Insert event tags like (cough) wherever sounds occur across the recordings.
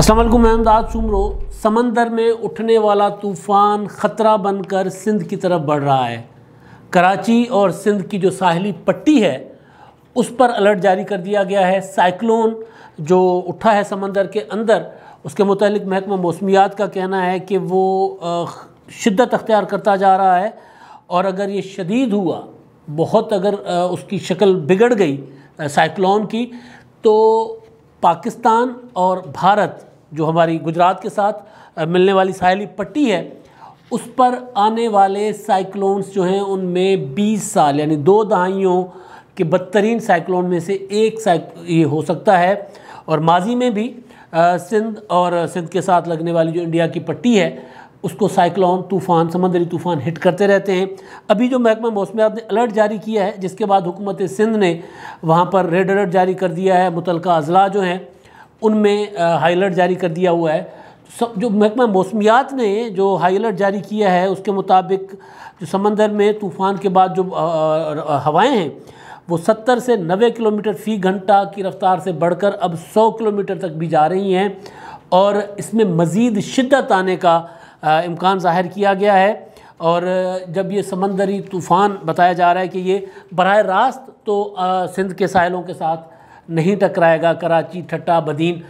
असलम अहमदाद सुमरो समंदर में उठने वाला तूफ़ान ख़तरा बनकर सिंध की तरफ बढ़ रहा है कराची और सिंध की जो साहली पट्टी है उस पर अलर्ट जारी कर दिया गया है साइक्लोन जो उठा है समंदर के अंदर उसके मतलब महकमा मौसमियात का कहना है कि वो शिद्दत अख्तियार करता जा रहा है और अगर ये शदीद हुआ बहुत अगर उसकी शक्ल बिगड़ गई साइक्लोन की तो पाकिस्तान और भारत जो हमारी गुजरात के साथ मिलने वाली साहली पट्टी है उस पर आने वाले साइक्लोन्स जो हैं उनमें 20 साल यानी दो दहाइयों के बदतरीन साइक्लोन में से एक साइक ये हो सकता है और माजी में भी सिंध और सिंध के साथ लगने वाली जो इंडिया की पट्टी है उसको साइक्लोन तूफ़ान समंदरी तूफ़ान हिट करते रहते हैं अभी जो महकमा मौसमियात ने अलर्ट जारी किया है जिसके बाद हुकूमत सिंध ने वहाँ पर रेड अलर्ट जारी कर दिया है मुतलक़ा अजला जो हैं उनमें हाई अलर्ट जारी कर दिया हुआ है सब जो महकमा मौसमियात ने जो हाई अलर्ट जारी किया है उसके मुताबिक जो समंदर में तूफ़ान के बाद जो हवाएं हैं वो 70 से 90 किलोमीटर फ़ी घंटा की रफ़्तार से बढ़कर अब 100 किलोमीटर तक भी जा रही हैं और इसमें मज़ीद शिद्दत आने का इम्कान ज़ाहिर किया गया है और जब ये समंदरी तूफ़ान बताया जा रहा है कि ये बरह रास्त तो सिंध के साहिलों के साथ नहीं टकराएगा कराची ठट्टा बदीन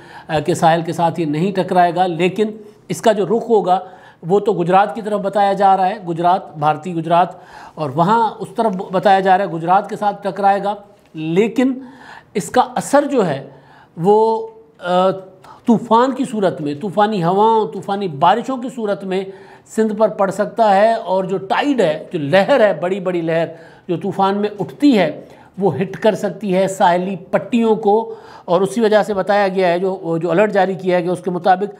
के साहिल के साथ ये नहीं टकराएगा लेकिन इसका जो रुख होगा वो तो गुजरात की तरफ बताया जा रहा है गुजरात भारतीय गुजरात और वहाँ उस तरफ बताया जा रहा है गुजरात के साथ टकराएगा लेकिन इसका असर जो है वो तूफ़ान की सूरत में तूफ़ानी हवाओं तूफ़ानी बारिशों की सूरत में सिंध पर पड़ सकता है और जो टाइड है जो लहर है बड़ी बड़ी लहर जो तूफ़ान में उठती है वो हिट कर सकती है साहली पट्टियों को और उसी वजह से बताया गया है जो जो अलर्ट जारी किया गया उसके मुताबिक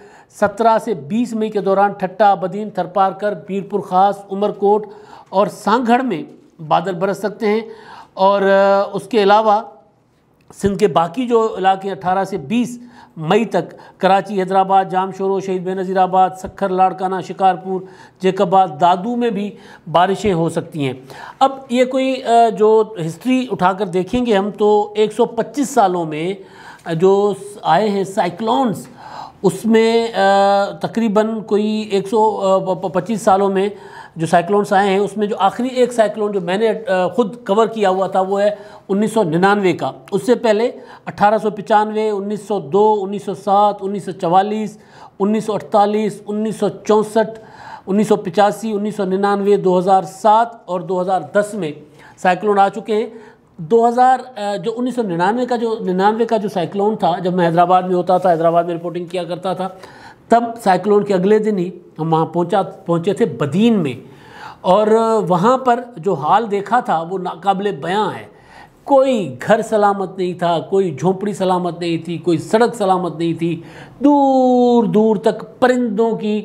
17 से 20 मई के दौरान ठट्टा बदीन थरपारकर पीरपुर खास उमरकोट और सांगढ़ में बादल बरस सकते हैं और उसके अलावा सिंध के बाकी जो इलाके अठारह से बीस मई तक कराची हैदराबाद जाम शोरों शहीद बेनज़ीराबाद सखर लाड़काना शिकारपुर जेकबाद दादू में भी बारिशें हो सकती हैं अब ये कोई जो हिस्ट्री उठाकर देखेंगे हम तो 125 सालों में जो आए हैं साइक्लोन्स उसमें तकरीबन कोई 125 सालों में जो साइक्लोन्स आए हैं उसमें जो आखिरी एक साइक्लोन जो मैंने खुद कवर किया हुआ था वो है उन्नीस का उससे पहले अठारह सौ पचानवे उन्नीस सौ दो उन्नीस सौ सात उन्नीस सौ चवालीस उन्नीस सौ उन्नीस सौ चौंसठ उन्नीस सौ उन्नीस सौ निन्यानवे दो हज़ार सात और दो हज़ार दस में साइक्लोन आ चुके हैं 2000 जो 1999 का जो निन्यानवे का जो साइक्लोन था जब मैं हैदराबाद में होता था हैदराबाद में रिपोर्टिंग किया करता था तब साइक्लोन के अगले दिन ही हम वहाँ पहुँचा पहुँचे थे बदीन में और वहाँ पर जो हाल देखा था वो नाकबले बयां है कोई घर सलामत नहीं था कोई झोपड़ी सलामत नहीं थी कोई सड़क सलामत नहीं थी दूर दूर तक परिंदों की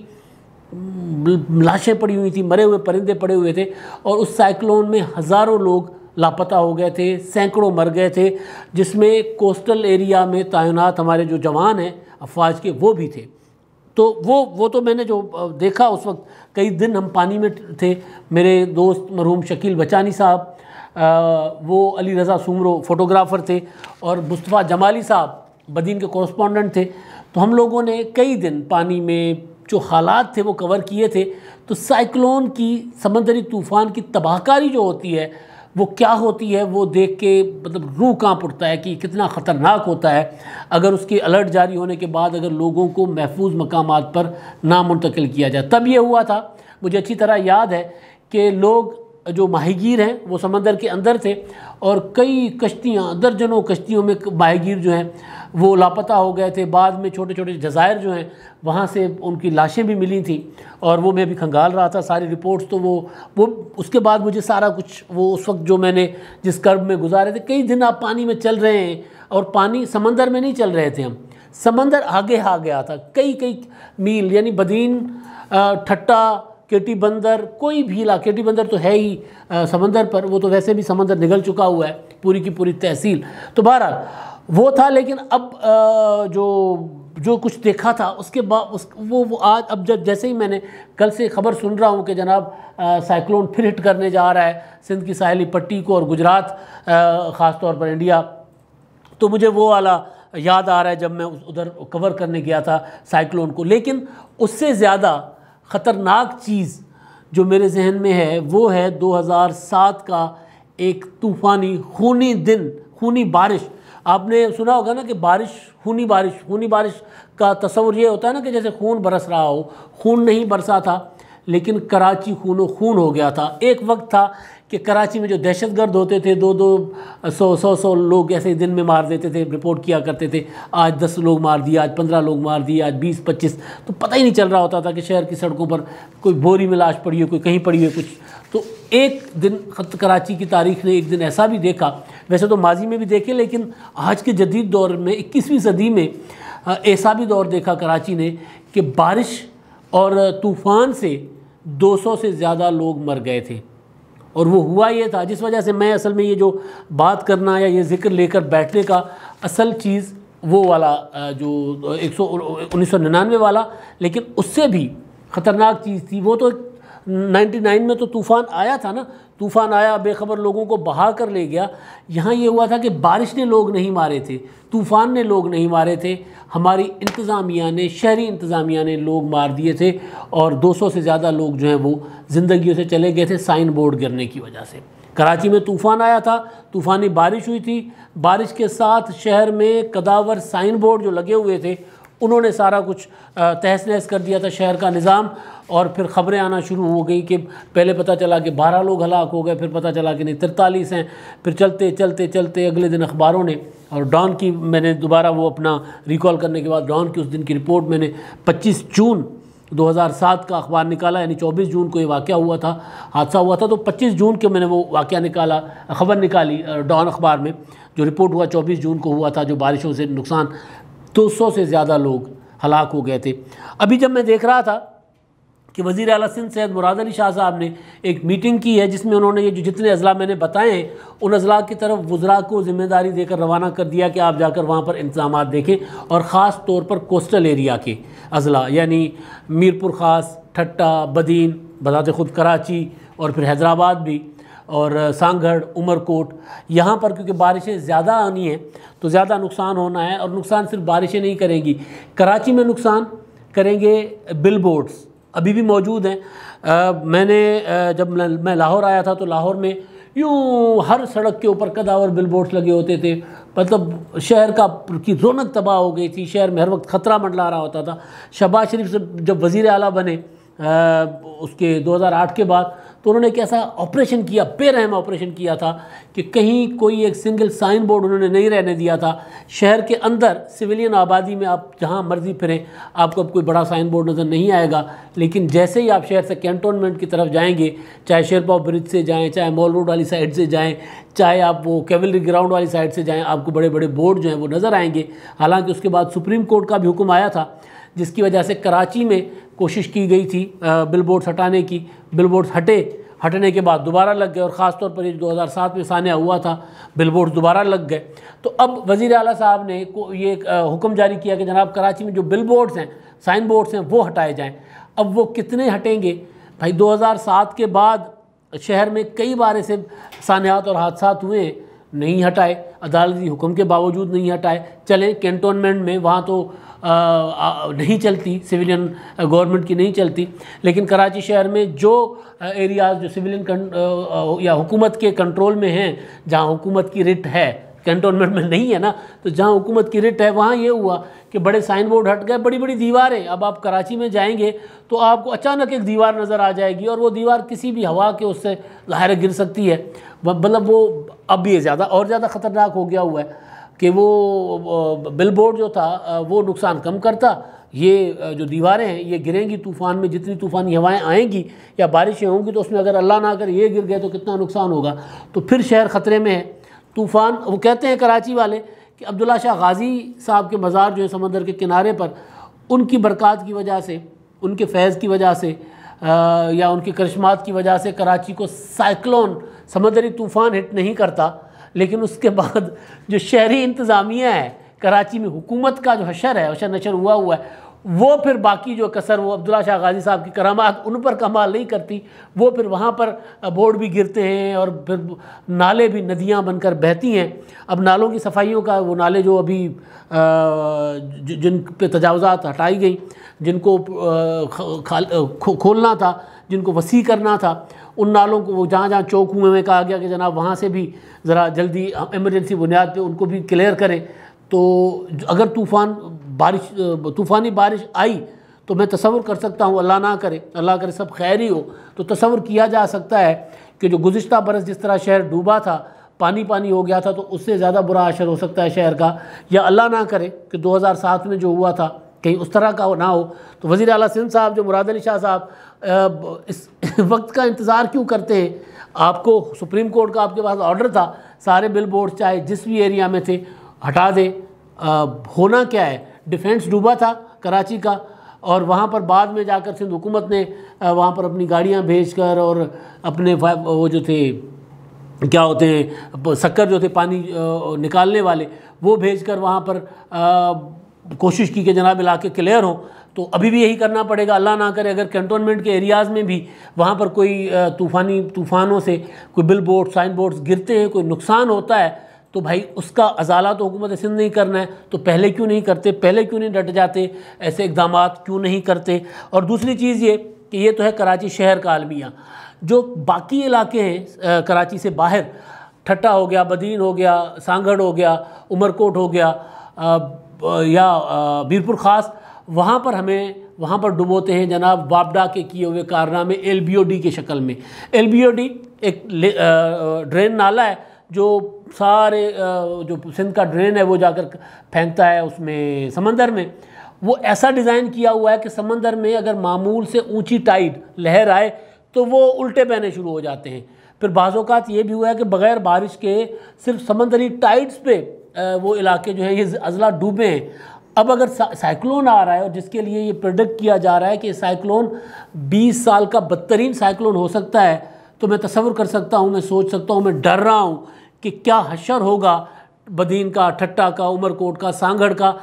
लाशें पड़ी हुई थी मरे हुए परिंदे पड़े हुए थे और उस साइक्लोन में हज़ारों लोग लापता हो गए थे सैकड़ों मर गए थे जिसमें कोस्टल एरिया में तैनात हमारे जो जवान हैं अफवाज के वो भी थे तो वो वो तो मैंने जो देखा उस वक्त कई दिन हम पानी में थे मेरे दोस्त मरहूम शकील बचानी साहब वो अली रज़ा सुमरो फोटोग्राफ़र थे और मुस्तफ़ा जमाली साहब बदीन के कॉरस्पॉन्डेंट थे तो हम लोगों ने कई दिन पानी में जो हालात थे वो कवर किए थे तो साइक्लोन की समंदरी तूफ़ान की तबाहकारी जो होती है वो क्या होती है वो देख के मतलब रूह कहाँ पुटता है कि कितना ख़तरनाक होता है अगर उसकी अलर्ट जारी होने के बाद अगर लोगों को महफूज मकाम पर ना मुंतकिल किया जाए तब ये हुआ था मुझे अच्छी तरह याद है कि लोग जो माहिगीर हैं वो समंदर के अंदर थे और कई कश्तियाँ दर्जनों कश्तियों में माहिगीर जो हैं वो लापता हो गए थे बाद में छोटे छोटे जजायर जो हैं वहाँ से उनकी लाशें भी मिली थी और वो मैं भी खंगाल रहा था सारी रिपोर्ट्स तो वो वो उसके बाद मुझे सारा कुछ वो उस वक्त जो मैंने जिस कर्ब में गुजारे थे कई दिन आप पानी में चल रहे हैं और पानी समंदर में नहीं चल रहे थे हम समंदर आगे आ गया था कई कई मील यानी बदीन ठट्टा केटी बंदर कोई भी इलाका केटी बंदर तो है ही आ, समंदर पर वो तो वैसे भी समंदर निगल चुका हुआ है पूरी की पूरी तहसील तो बहरहाल वो था लेकिन अब आ, जो जो कुछ देखा था उसके बाद उस वो वो आज अब जब जैसे ही मैंने कल से खबर सुन रहा हूँ कि जनाब साइक्लोन फिर हिट करने जा रहा है सिंध की साहली पट्टी को और गुजरात ख़ास तौर पर इंडिया तो मुझे वो वाला याद आ रहा है जब मैं उधर कवर करने गया था साइक्लोन को लेकिन उससे ज़्यादा ख़तरनाक चीज़ जो मेरे जहन में है वो है 2007 का एक तूफ़ानी खूनी दिन खूनी बारिश आपने सुना होगा ना कि बारिश खूनी बारिश खूनी बारिश का तस्वुर ये होता है ना कि जैसे खून बरस रहा हो खून नहीं बरसा था लेकिन कराची खूनो खून हो गया था एक वक्त था कि कराची में जो दहशत गर्द होते थे दो दो सौ सौ सौ लोग ऐसे दिन में मार देते थे रिपोर्ट किया करते थे आज दस लोग मार दिए आज पंद्रह लोग मार दिए आज बीस पच्चीस तो पता ही नहीं चल रहा होता था कि शहर की सड़कों पर कोई बोरी में लाश पड़ी है कोई कहीं पड़ी है कुछ तो एक दिन कराची की तारीख ने एक दिन ऐसा भी देखा वैसे तो माजी में भी देखे लेकिन आज के जदीद दौर में इक्कीसवीं सदी में ऐसा भी दौर देखा कराची ने कि बारिश और तूफ़ान से 200 से ज़्यादा लोग मर गए थे और वो हुआ ये था जिस वजह से मैं असल में ये जो बात करना या ये जिक्र लेकर बैठने का असल चीज़ वो वाला जो एक सौ उन्नीस सौ निन्यानवे वाला लेकिन उससे भी ख़तरनाक चीज़ थी वो तो एक 99 में तो तूफ़ान आया था ना तूफ़ान आया बेखबर लोगों को बहा कर ले गया यहाँ ये हुआ था कि बारिश ने लोग नहीं मारे थे तूफ़ान ने लोग नहीं मारे थे हमारी इंतज़ामिया ने शहरी इंतज़ामिया ने लोग मार दिए थे और 200 से ज़्यादा लोग जो हैं वो ज़िंदगी से चले गए थे साइन बोर्ड गिरने की वजह से कराची में तूफ़ान आया था तूफ़ानी बारिश हुई थी बारिश के साथ शहर में कदावर साइन बोर्ड जो लगे हुए थे उन्होंने सारा कुछ तहस नहस कर दिया था शहर का निज़ाम और फिर ख़बरें आना शुरू हो गई कि पहले पता चला कि बारह लोग हलाक हो गए फिर पता चला कि नहीं तिरतालीस हैं फिर चलते चलते चलते अगले दिन अखबारों ने और डॉन की मैंने दोबारा वो अपना रिकॉल करने के बाद डॉन की उस दिन की रिपोर्ट मैंने पच्चीस जून 2007 का अखबार निकाला यानी 24 जून को ये वाक़ हुआ था हादसा हुआ था तो 25 जून के मैंने वो वाक़ निकाला खबर निकाली डॉन अखबार में जो रिपोर्ट हुआ 24 जून को हुआ था जो बारिशों से नुकसान 200 से ज़्यादा लोग हलाक हो गए थे अभी जब मैं देख रहा था कि वज़ी अल सिंध सैद मुराद अली शाह साहब ने एक मीटिंग की है जिसमें उन्होंने ये जो जितने अजला मैंने बताए हैं उन अजला की तरफ वज़रा को ज़िम्मेदारी देकर रवाना कर दिया कि आप जाकर वहाँ पर इंतजाम देखें और ख़ास तौर पर कोस्टल एरिया के अजला यानी मीरपुर ख़ास ठट्टा बदीन बताते खुद कराची और फिर हैदराबाद भी और सांगढ़ उमरकोट यहाँ पर क्योंकि बारिशें ज़्यादा आनी हैं तो ज़्यादा नुकसान होना है और नुकसान सिर्फ बारिशें नहीं करेंगी कराची में नुकसान करेंगे बिल बोर्ड्स अभी भी मौजूद हैं मैंने आ, जब मैं लाहौर आया था तो लाहौर में यूँ हर सड़क के ऊपर कदावर बिल बोर्ड्स लगे होते थे मतलब शहर का की रौनक तबाह हो गई थी शहर में हर वक्त खतरा मंडला रहा होता था शहबाज शरीफ जब वज़ी अला बने आ, उसके 2008 के बाद तो उन्होंने कैसा ऑपरेशन किया बेरहम ऑपरेशन किया था कि कहीं कोई एक सिंगल साइन बोर्ड उन्होंने नहीं रहने दिया था शहर के अंदर सिविलियन आबादी में आप जहाँ मर्जी फिरें आपको अब कोई बड़ा साइन बोर्ड नज़र नहीं आएगा लेकिन जैसे ही आप शहर से कैंटोनमेंट की तरफ जाएँगे चाहे शेरपाव ब्रिज से जाएँ चाहे मॉल रोड वाली साइड से जाएँ चाहे आप वो कैवलरी ग्राउंड वाली साइड से जाएँ आपको बड़े बड़े बोर्ड जो हैं वो नज़र आएंगे हालांकि उसके बाद सुप्रीम कोर्ट का भी हुक्म आया था जिसकी वजह से कराची में कोशिश की गई थी बिल बोर्ड्स हटाने की बिल बोर्ड्स हटे हटने के बाद दोबारा लग गए और ख़ास तौर पर ये 2007 में सानिया हुआ था बिल बोर्ड दोबारा लग गए तो अब वज़ी अला साहब ने को ये हुक्म जारी किया कि जनाब कराची में जो बिल बोर्ड्स हैं साइन बोर्ड्स हैं वो हटाए जाएँ अब वो कितने हटेंगे भाई सात के बाद शहर में कई बार ऐसे सानियात और हादसा हुए हैं नहीं हटाए अदालती हुक्म के बावजूद नहीं हटाए चले कैंटोनमेंट में वहाँ तो आ, आ, नहीं चलती सिविलियन गवर्नमेंट की नहीं चलती लेकिन कराची शहर में जो एरियाज़ जो सिविलियन या हुकूमत के कंट्रोल में हैं जहाँ हुकूमत की रिट है कंटोनमेंट में नहीं है ना तो जहाँ हुकूमत की रिट है वहाँ ये हुआ कि बड़े साइन बोर्ड हट गए बड़ी बड़ी दीवारें अब आप कराची में जाएंगे तो आपको अचानक एक दीवार नज़र आ जाएगी और वो दीवार किसी भी हवा के उससे लाहिर गिर सकती है मतलब वो अब ये ज़्यादा और ज़्यादा ख़तरनाक हो गया हुआ है कि वो बिल बोर्ड जो था वो नुकसान कम करता ये जो दीवारें हैं ये गिरेंगी तूफ़ान में जितनी तूफ़ानी हवाएं आएंगी या बारिशें होंगी तो उसमें अगर अल्लाह ना अगर ये गिर गए तो कितना नुकसान होगा तो फिर शहर ख़तरे में है तूफ़ान वो कहते हैं कराची वाले कि अब्दुल्ला शाह गाज़ी साहब के मज़ार जो है समंदर के किनारे पर उनकी बरक़ात की वजह से उनके फैज़ की वजह से आ, या उनके करश्मात की वजह से कराची को साइक्लोन समंदरी तूफ़ान हिट नहीं करता लेकिन उसके बाद जो शहरी इंतज़ामिया है कराची में हुकूमत का जो हशर है हशर नशर हुआ हुआ है वो फिर बाकी जो कसर वो अब्दुल्ला शाह गाजी साहब की करामात उन पर कमाल नहीं करती वो फिर वहाँ पर बोर्ड भी गिरते हैं और फिर नाले भी नदियाँ बनकर बहती हैं अब नालों की सफाइयों का वो नाले जो अभी जिन पे तजावज़ात हटाई गई जिनको खोलना था जिनको वसी करना था उन नालों को वो जहाँ जहाँ चौक हुए में कहा गया कि जनाब वहाँ से भी ज़रा जल्दी एमरजेंसी बुनियाद पर उनको भी क्लियर करें तो अगर तूफ़ान बारिश तूफ़ानी बारिश आई तो मैं तस्वुर कर सकता हूँ अल्लाह ना करे अल्लाह करे सब खैर ही हो तो तस्वुर किया जा सकता है कि जो गुज्त बरस जिस तरह शहर डूबा था पानी पानी हो गया था तो उससे ज़्यादा बुरा असर हो सकता है शहर का या अल्लाह ना करे कि 2007 में जो हुआ था कहीं उस तरह का हो ना हो तो वज़ी अल सिंध साहब जो मुराद अली शाह साहब इस (laughs) वक्त का इंतज़ार क्यों करते हैं आपको सुप्रीम कोर्ट का आपके पास ऑर्डर था सारे बिल बोर्ड चाहे जिस भी एरिया में थे हटा दें होना क्या है डिफेंस डूबा था कराची का और वहाँ पर बाद में जाकर सिंध हुकूमत ने वहाँ पर अपनी गाड़ियाँ भेज कर और अपने वो जो थे क्या होते हैं शक्कर जो थे पानी निकालने वाले वो भेज कर वहाँ पर आ, कोशिश की कि जनाब इलाके क्लियर हों तो अभी भी यही करना पड़ेगा अल्लाह ना करे अगर कैंटोनमेंट के एरियाज़ में भी वहाँ पर कोई तूफ़ानी तूफ़ानों से कोई बिल बोर्ड साइन बोर्ड्स गिरते हैं कोई नुकसान होता है तो भाई उसका अजाला तो हुकूमत सिंध नहीं करना है तो पहले क्यों नहीं करते पहले क्यों नहीं डट जाते ऐसे इकदाम क्यों नहीं करते और दूसरी चीज़ ये कि ये तो है कराची शहर का आलमिया जो बाकी इलाके हैं कराची से बाहर ठट्टा हो गया बदीन हो गया सांगड़ हो गया उमरकोट हो गया आ, या बीरपुर ख़ास वहाँ पर हमें वहाँ पर डुबोते हैं जनाब वापडा के किए हुए कारनामे एल बी ओ डी के शक्ल में एल बी ओ डी एक ड्रेन नाला है जो सारे जो सिंध का ड्रेन है वो जाकर फेंकता है उसमें समंदर में वो ऐसा डिज़ाइन किया हुआ है कि समंदर में अगर मामूल से ऊंची टाइड लहर आए तो वो उल्टे बहने शुरू हो जाते हैं फिर बाज़ात ये भी हुआ है कि बग़ैर बारिश के सिर्फ समंदरी टाइड्स पे वो इलाके जो हैं ये अजला डूबे हैं अब अगर साइक्लोन आ रहा है और जिसके लिए ये प्रोडक्ट किया जा रहा है कि साइक्लोन बीस साल का बदतरीन साइक्लोन हो सकता है तो मैं तस्वर कर सकता हूँ मैं सोच सकता हूँ मैं डर रहा हूँ कि क्या हशर होगा बदीन का ठट्टा का उमरकोट का सांगढ़ का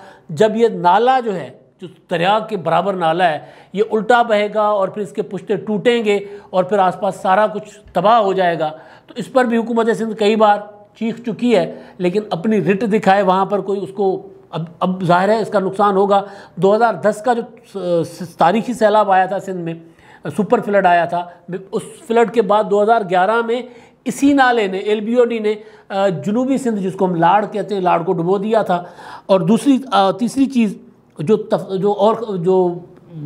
जब ये नाला जो है जो दरिया के बराबर नाला है ये उल्टा बहेगा और फिर इसके पुश्ते टूटेंगे और फिर आसपास सारा कुछ तबाह हो जाएगा तो इस पर भी हुकूमत सिंध कई बार चीख चुकी है लेकिन अपनी रिट दिखाए वहाँ पर कोई उसको अब अब जाहिर है इसका नुकसान होगा 2010 का जो तारीखी सैलाब आया था सिंध में सुपर फ्लड आया था उस फ्लड के बाद 2011 में इसी नाले ने डी ने जनूबी सिंध जिसको हम लाड़ कहते हैं लाड़ को डुबो दिया था और दूसरी तीसरी चीज़ जो तफ, जो और जो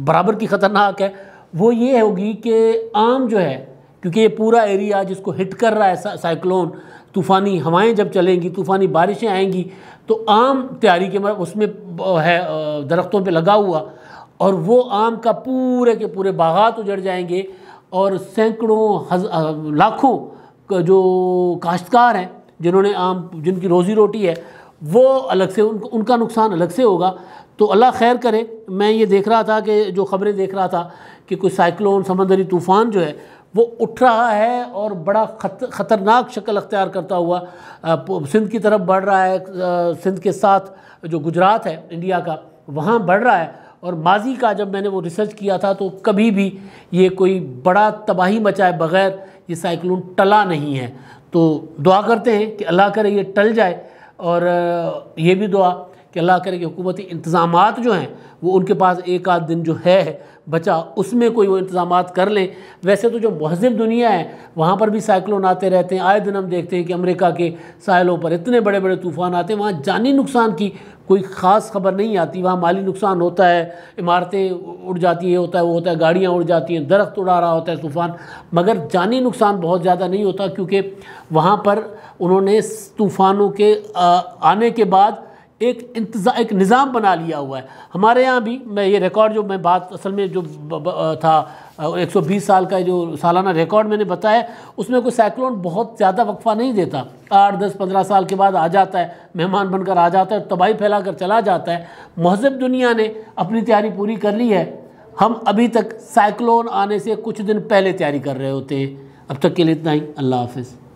बराबर की ख़तरनाक है वो ये होगी कि आम जो है क्योंकि ये पूरा एरिया जिसको हिट कर रहा है सा, साइक्लोन तूफ़ानी हवाएं जब चलेंगी तूफ़ानी बारिशें आएंगी तो आम तैयारी के उसमें है दरख्तों पे लगा हुआ और वो आम का पूरे के पूरे बागात उजड़ जाएंगे और सैकड़ों लाखों जो काश्तकार हैं जिन्होंने आम जिनकी रोज़ी रोटी है वो अलग से उनको उनका नुकसान अलग से होगा तो अल्लाह खैर करे मैं ये देख रहा था कि जो ख़बरें देख रहा था कि कोई साइक्लोन समंदरी तूफ़ान जो है वो उठ रहा है और बड़ा खत ख़तरनाक शक्ल अख्तियार करता हुआ सिंध की तरफ बढ़ रहा है सिंध के साथ जो गुजरात है इंडिया का वहाँ बढ़ रहा है और माजी का जब मैंने वो रिसर्च किया था तो कभी भी ये कोई बड़ा तबाही मचाए बगैर ये साइक्लोन टला नहीं है तो दुआ करते हैं कि अल्लाह करे ये टल जाए और ये भी दुआ कि अल्लाह करे कि हुकूमती इंतज़ाम जो हैं वो उनके पास एक आध दिन जो है बचा उसमें कोई वो इंतजाम कर लें वैसे तो जो महजब दुनिया है वहाँ पर भी साइक्लोन आते रहते हैं आए दिन हम देखते हैं कि अमेरिका के साहलों पर इतने बड़े बड़े तूफ़ान आते हैं वहाँ जानी नुकसान की कोई ख़ास खबर नहीं आती वहाँ माली नुकसान होता है इमारतें उड़ जाती हैं होता है वो होता है गाड़ियाँ उड़ जाती हैं दरख्त उड़ा रहा होता है तूफ़ान मगर जानी नुकसान बहुत ज़्यादा नहीं होता क्योंकि वहाँ पर उन्होंने तूफ़ानों के आने के बाद एक इंतज़ा एक निज़ाम बना लिया हुआ है हमारे यहाँ भी मैं ये रिकॉर्ड जो मैं बात असल में जो था 120 साल का जो सालाना रिकॉर्ड मैंने बताया उसमें कोई साइक्लोन बहुत ज़्यादा वक्फा नहीं देता आठ दस पंद्रह साल के बाद आ जाता है मेहमान बनकर आ जाता है तबाही फैला कर चला जाता है महजब दुनिया ने अपनी तैयारी पूरी कर ली है हम अभी तक साइक्लोन आने से कुछ दिन पहले तैयारी कर रहे होते हैं अब तक के लिए इतना ही अल्लाह हाफिज़